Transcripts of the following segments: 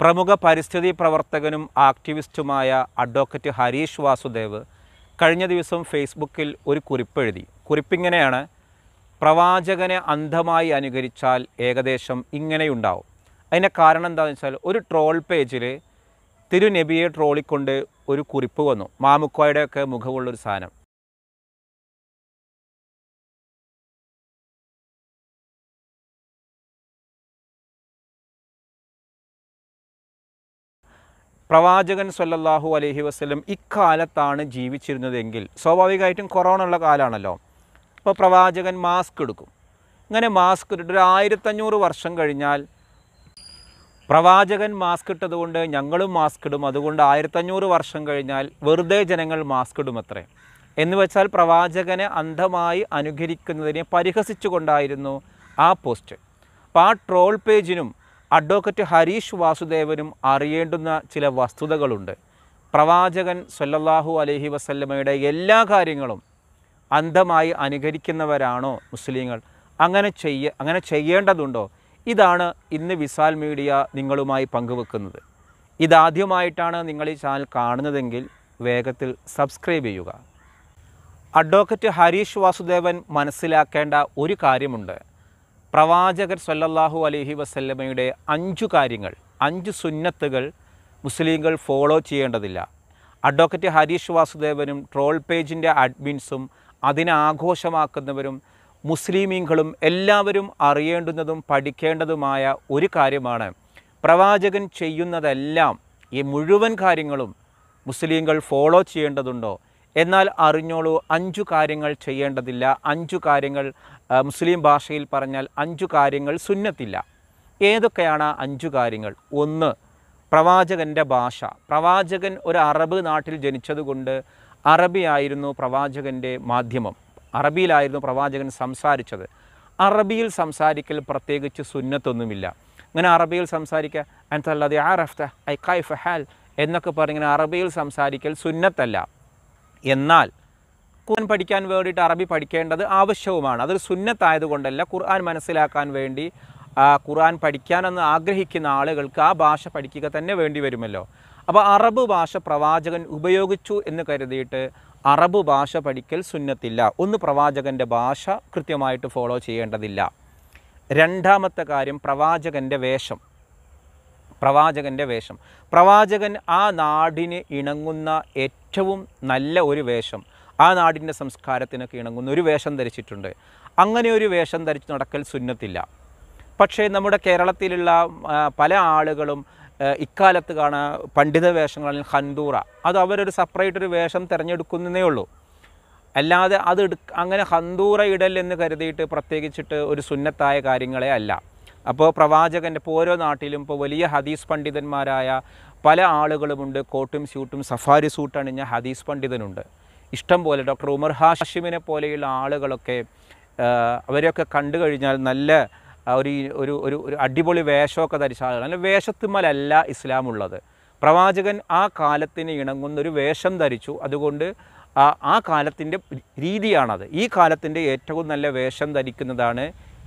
പ്രമുഖ പരിസ്ഥിതി പ്രവർത്തകനും ആക്ടിവിസ്റ്റുമായ അഡ്വക്കറ്റ് ഹരീഷ് വാസുദേവ് കഴിഞ്ഞ ദിവസം ഫേസ്ബുക്കിൽ ഒരു കുറിപ്പെഴുതി കുറിപ്പിങ്ങനെയാണ് പ്രവാചകനെ അന്ധമായി അനുകരിച്ചാൽ ഏകദേശം ഇങ്ങനെയുണ്ടാവും അതിൻ്റെ കാരണം എന്താണെന്ന് വെച്ചാൽ ഒരു ട്രോൾ പേജിൽ തിരുനബിയെ ട്രോളിക്കൊണ്ട് ഒരു കുറിപ്പ് വന്നു മാമുക്കോയുടെയൊക്കെ മുഖമുള്ളൊരു സാധനം പ്രവാചകൻ സല്ലല്ലാഹു അലഹി വസ്ലം ഇക്കാലത്താണ് ജീവിച്ചിരുന്നതെങ്കിൽ സ്വാഭാവികമായിട്ടും കൊറോണ ഉള്ള കാലമാണല്ലോ അപ്പോൾ പ്രവാചകൻ മാസ്ക് എടുക്കും ഇങ്ങനെ മാസ്ക് ഇട്ടിട്ട് ഒരു ആയിരത്തഞ്ഞൂറ് വർഷം കഴിഞ്ഞാൽ പ്രവാചകൻ മാസ്ക് ഇട്ടതുകൊണ്ട് ഞങ്ങളും മാസ്ക് ഇടും അതുകൊണ്ട് ആയിരത്തഞ്ഞൂറ് വർഷം കഴിഞ്ഞാൽ വെറുതെ ജനങ്ങൾ മാസ്ക് ഇടും അത്രേ എന്ന് വെച്ചാൽ പ്രവാചകനെ അന്ധമായി അനുകരിക്കുന്നതിനെ പരിഹസിച്ചുകൊണ്ടായിരുന്നു ആ പോസ്റ്റ് അപ്പോൾ ആ ട്രോൾ പേജിനും അഡ്വക്കറ്റ് ഹരീഷ് വാസുദേവനും അറിയേണ്ടുന്ന ചില വസ്തുതകളുണ്ട് പ്രവാചകൻ സല്ലല്ലാഹു അലഹി വസല്ലമയുടെ എല്ലാ കാര്യങ്ങളും അന്ധമായി അനുകരിക്കുന്നവരാണോ മുസ്ലിങ്ങൾ അങ്ങനെ ചെയ്യ അങ്ങനെ ചെയ്യേണ്ടതുണ്ടോ ഇതാണ് ഇന്ന് വിസാൽ മീഡിയ നിങ്ങളുമായി പങ്കുവെക്കുന്നത് ഇതാദ്യമായിട്ടാണ് നിങ്ങൾ ഈ ചാനൽ കാണുന്നതെങ്കിൽ വേഗത്തിൽ സബ്സ്ക്രൈബ് ചെയ്യുക അഡ്വക്കറ്റ് ഹരീഷ് വാസുദേവൻ മനസ്സിലാക്കേണ്ട ഒരു കാര്യമുണ്ട് പ്രവാചകർ സല്ലല്ലാഹു അലഹി വസല്ലമയുടെ അഞ്ചു കാര്യങ്ങൾ അഞ്ച് സുന്നത്തുകൾ മുസ്ലിങ്ങൾ ഫോളോ ചെയ്യേണ്ടതില്ല അഡ്വക്കറ്റ് ഹരീഷ് വാസുദേവനും ട്രോൾ പേജിൻ്റെ അഡ്മിൻസും അതിനെ ആഘോഷമാക്കുന്നവരും മുസ്ലിമീങ്ങളും എല്ലാവരും അറിയേണ്ടുന്നതും പഠിക്കേണ്ടതുമായ ഒരു കാര്യമാണ് പ്രവാചകൻ ചെയ്യുന്നതെല്ലാം ഈ മുഴുവൻ കാര്യങ്ങളും മുസ്ലിങ്ങൾ ഫോളോ ചെയ്യേണ്ടതുണ്ടോ എന്നാൽ അറിഞ്ഞോളൂ അഞ്ചു കാര്യങ്ങൾ ചെയ്യേണ്ടതില്ല അഞ്ചു കാര്യങ്ങൾ മുസ്ലിം ഭാഷയിൽ പറഞ്ഞാൽ അഞ്ചു കാര്യങ്ങൾ സുന്നത്തില്ല ഏതൊക്കെയാണ് അഞ്ചു കാര്യങ്ങൾ ഒന്ന് പ്രവാചകൻ്റെ ഭാഷ പ്രവാചകൻ ഒരു അറബ് നാട്ടിൽ ജനിച്ചതുകൊണ്ട് അറബിയായിരുന്നു പ്രവാചകൻ്റെ മാധ്യമം അറബിയിലായിരുന്നു പ്രവാചകൻ സംസാരിച്ചത് അറബിയിൽ സംസാരിക്കൽ പ്രത്യേകിച്ച് സുന്നത്തൊന്നുമില്ല ഇങ്ങനെ അറബിയിൽ സംസാരിക്കുക ആ റഫ്ത ഐ കൈഫ് ഹാൽ എന്നൊക്കെ പറഞ്ഞിങ്ങനെ അറബിയിൽ സംസാരിക്കൽ സുന്നത്തല്ല എന്നാൽ ഖുർആൻ പഠിക്കാൻ വേണ്ടിയിട്ട് അറബി പഠിക്കേണ്ടത് ആവശ്യവുമാണ് അതൊരു സുന്നത്തായതുകൊണ്ടല്ല ഖുർആൻ മനസ്സിലാക്കാൻ വേണ്ടി ഖുർആൻ പഠിക്കാനെന്ന് ആഗ്രഹിക്കുന്ന ആളുകൾക്ക് ആ ഭാഷ പഠിക്കുക തന്നെ വേണ്ടി വരുമല്ലോ അപ്പോൾ അറബ് ഭാഷ പ്രവാചകൻ ഉപയോഗിച്ചു എന്ന് കരുതിയിട്ട് അറബ് ഭാഷ പഠിക്കൽ സുന്നത്തില്ല ഒന്ന് പ്രവാചകൻ്റെ ഭാഷ കൃത്യമായിട്ട് ഫോളോ ചെയ്യേണ്ടതില്ല രണ്ടാമത്തെ കാര്യം പ്രവാചകൻ്റെ വേഷം പ്രവാചകൻ്റെ വേഷം പ്രവാചകൻ ആ നാടിന് ഇണങ്ങുന്ന ഏറ്റവും നല്ല ഒരു വേഷം ആ നാടിൻ്റെ സംസ്കാരത്തിനൊക്കെ ഇണങ്ങുന്ന ഒരു വേഷം ധരിച്ചിട്ടുണ്ട് അങ്ങനെ ഒരു വേഷം ധരിച്ച് നടക്കൽ സുന്നത്തില്ല പക്ഷേ നമ്മുടെ കേരളത്തിലുള്ള പല ആളുകളും ഇക്കാലത്ത് കാണുക പണ്ഡിത വേഷങ്ങളിൽ ഹന്തൂറ അത് അവരൊരു സെപ്പറേറ്റ് ഒരു വേഷം തിരഞ്ഞെടുക്കുന്നതേ ഉള്ളൂ അല്ലാതെ അത് അങ്ങനെ ഹന്തൂറ ഇടൽ എന്ന് കരുതിയിട്ട് പ്രത്യേകിച്ചിട്ട് ഒരു സുന്നത്തായ കാര്യങ്ങളെ അല്ല അപ്പോൾ പ്രവാചകൻ്റെ ഇപ്പോൾ ഓരോ നാട്ടിലും ഇപ്പോൾ വലിയ ഹദീസ് പണ്ഡിതന്മാരായ പല ആളുകളുമുണ്ട് കോട്ടും സ്യൂട്ടും സഫാരി സൂട്ട് അണിഞ്ഞ ഹദീസ് പണ്ഡിതനുണ്ട് ഇഷ്ടം പോലെ ഡോക്ടർ ഉമർ ഹാഷിമിനെ പോലെയുള്ള ആളുകളൊക്കെ അവരെയൊക്കെ കണ്ടു കഴിഞ്ഞാൽ നല്ല ഒരു ഒരു ഒരു ഒരു അടിപൊളി വേഷമൊക്കെ ധരിച്ച ആളുകൾ അല്ല വേഷത്തുമ്മലല്ല ഇസ്ലാമുള്ളത് പ്രവാചകൻ ആ കാലത്തിന് ഇണങ്ങുന്ന ഒരു വേഷം ധരിച്ചു അതുകൊണ്ട് ആ കാലത്തിൻ്റെ രീതിയാണത് ഈ കാലത്തിൻ്റെ ഏറ്റവും നല്ല വേഷം ധരിക്കുന്നതാണ്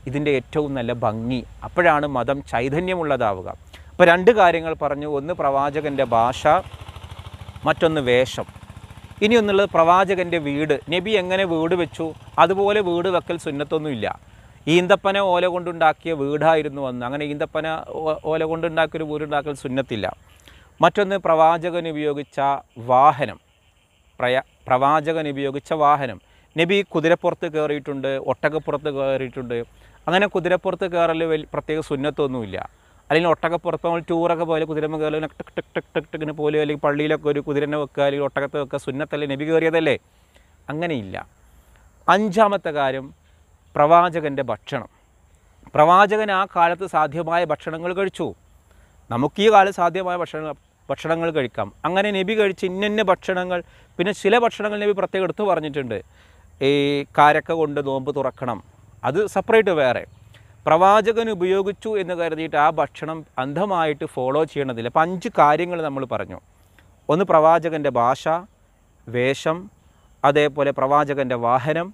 ഇതിൻ്റെ ഏറ്റവും നല്ല ഭംഗി അപ്പോഴാണ് മതം ചൈതന്യമുള്ളതാവുക അപ്പോൾ രണ്ട് കാര്യങ്ങൾ പറഞ്ഞു ഒന്ന് പ്രവാചകൻ്റെ ഭാഷ മറ്റൊന്ന് വേഷം ഇനിയൊന്നുള്ളത് പ്രവാചകൻ്റെ വീട് നബി എങ്ങനെ വീട് വെച്ചു അതുപോലെ വീട് വെക്കൽ സുന്നത്തൊന്നുമില്ല ഈന്തപ്പന ഓല കൊണ്ടുണ്ടാക്കിയ വീടായിരുന്നു അന്ന് അങ്ങനെ ഈന്തപ്പന ഓല കൊണ്ടുണ്ടാക്കിയൊരു വീടുണ്ടാക്കൽ സുന്നത്തില്ല മറ്റൊന്ന് പ്രവാചകൻ ഉപയോഗിച്ച വാഹനം പ്രയ പ്രവാചകൻ ഉപയോഗിച്ച വാഹനം നബി കുതിരപ്പുറത്ത് കയറിയിട്ടുണ്ട് ഒട്ടകപ്പുറത്ത് കയറിയിട്ടുണ്ട് അങ്ങനെ കുതിരപ്പുറത്ത് കയറൽ വലിയ പ്രത്യേക സുന്നത്തൊന്നുമില്ല അല്ലെങ്കിൽ ഒട്ടകപ്പുറത്ത് നമ്മൾ ടൂറൊക്കെ പോയാൽ കുതിരമ്മ കയറൽ ടക് ടക് ടക് ടക് ടിക്കിന് പോലെ അല്ലെങ്കിൽ പള്ളിയിലൊക്കെ ഒരു കുതിരനെ വെക്കുക അല്ലെങ്കിൽ ഒട്ടകത്ത് വെക്കുക സുന്നത്തല്ലേ നബി കയറിയതല്ലേ അങ്ങനെയില്ല അഞ്ചാമത്തെ കാര്യം പ്രവാചകൻ്റെ ഭക്ഷണം പ്രവാചകൻ ആ കാലത്ത് സാധ്യമായ ഭക്ഷണങ്ങൾ കഴിച്ചു നമുക്ക് ഈ കാലത്ത് സാധ്യമായ ഭക്ഷണ ഭക്ഷണങ്ങൾ കഴിക്കാം അങ്ങനെ നബി കഴിച്ച് ഇന്നിന്ന ഭക്ഷണങ്ങൾ പിന്നെ ചില ഭക്ഷണങ്ങൾ നബി പ്രത്യേകം എടുത്തു പറഞ്ഞിട്ടുണ്ട് ഈ കാരക്ക കൊണ്ട് നോമ്പ് തുറക്കണം അത് സെപ്പറേറ്റ് വേറെ പ്രവാചകൻ ഉപയോഗിച്ചു എന്ന് കരുതിയിട്ട് ആ ഭക്ഷണം അന്ധമായിട്ട് ഫോളോ ചെയ്യണതില്ല അപ്പം അഞ്ച് കാര്യങ്ങൾ നമ്മൾ പറഞ്ഞു ഒന്ന് പ്രവാചകൻ്റെ ഭാഷ വേഷം അതേപോലെ പ്രവാചകൻ്റെ വാഹനം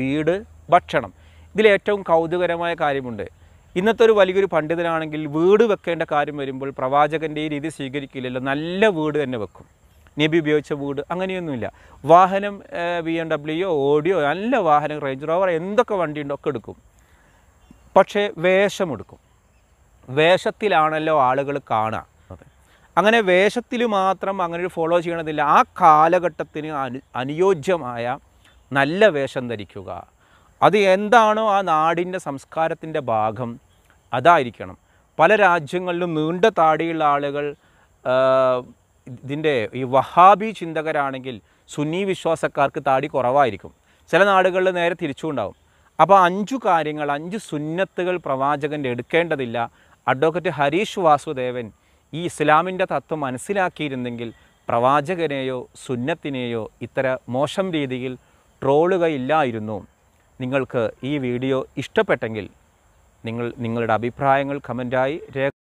വീട് ഭക്ഷണം ഇതിലേറ്റവും കൗതുകരമായ കാര്യമുണ്ട് ഇന്നത്തെ ഒരു വലിയൊരു പണ്ഡിതനാണെങ്കിൽ വീട് വെക്കേണ്ട കാര്യം വരുമ്പോൾ പ്രവാചകൻ്റെ ഈ രീതി സ്വീകരിക്കില്ലല്ലോ നല്ല വീട് തന്നെ വെക്കും നബി ഉപയോഗിച്ച വീട് അങ്ങനെയൊന്നുമില്ല വാഹനം ബി എം ഡബ്ല്യു ഓഡിയോ നല്ല വാഹനം റേഞ്ച് റോവർ എന്തൊക്കെ വണ്ടി ഉണ്ടോ ഒക്കെ എടുക്കും പക്ഷേ വേഷമെടുക്കും വേഷത്തിലാണല്ലോ ആളുകൾ കാണുക അങ്ങനെ വേഷത്തിൽ മാത്രം അങ്ങനെ ഒരു ഫോളോ ചെയ്യണതില്ല ആ കാലഘട്ടത്തിന് അനു അനുയോജ്യമായ നല്ല വേഷം ധരിക്കുക അത് എന്താണോ ആ നാടിൻ്റെ സംസ്കാരത്തിൻ്റെ ഭാഗം അതായിരിക്കണം പല രാജ്യങ്ങളിലും നീണ്ട താടിയുള്ള ആളുകൾ ഇതിൻ്റെ ഈ വഹാബി ചിന്തകരാണെങ്കിൽ സുന്നി വിശ്വാസക്കാർക്ക് താടി കുറവായിരിക്കും ചില നാടുകളിൽ നേരെ തിരിച്ചുണ്ടാവും അപ്പോൾ അഞ്ചു കാര്യങ്ങൾ അഞ്ച് സുന്നത്തുകൾ പ്രവാചകൻ്റെ എടുക്കേണ്ടതില്ല അഡ്വക്കേറ്റ് ഹരീഷ് വാസുദേവൻ ഈ ഇസ്ലാമിൻ്റെ തത്വം മനസ്സിലാക്കിയിരുന്നെങ്കിൽ പ്രവാചകനെയോ സുന്നത്തിനെയോ ഇത്ര മോശം രീതിയിൽ ട്രോളുകയില്ലായിരുന്നു നിങ്ങൾക്ക് ഈ വീഡിയോ ഇഷ്ടപ്പെട്ടെങ്കിൽ നിങ്ങൾ നിങ്ങളുടെ അഭിപ്രായങ്ങൾ കമൻറ്റായി രേഖ